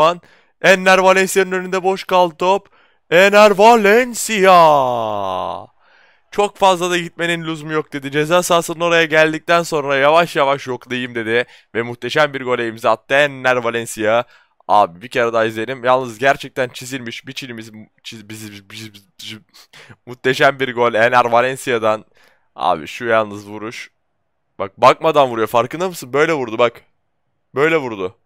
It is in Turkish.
Van. Enner Valencia'nın önünde boş kaldı top. Enner Valencia. Çok fazla da gitmenin lüzumu yok dedi. Ceza sahasının oraya geldikten sonra yavaş yavaş yoklayayım dedi. Ve muhteşem bir gole imza attı Enner Valencia. Abi bir kere daha izleyelim. Yalnız gerçekten çizilmiş, biçilmiş, çiz, biz, biz, biz, biz, muhteşem bir gol. Ener Valencia'dan. Abi şu yalnız vuruş. Bak bakmadan vuruyor. Farkında mısın? Böyle vurdu bak. Böyle vurdu.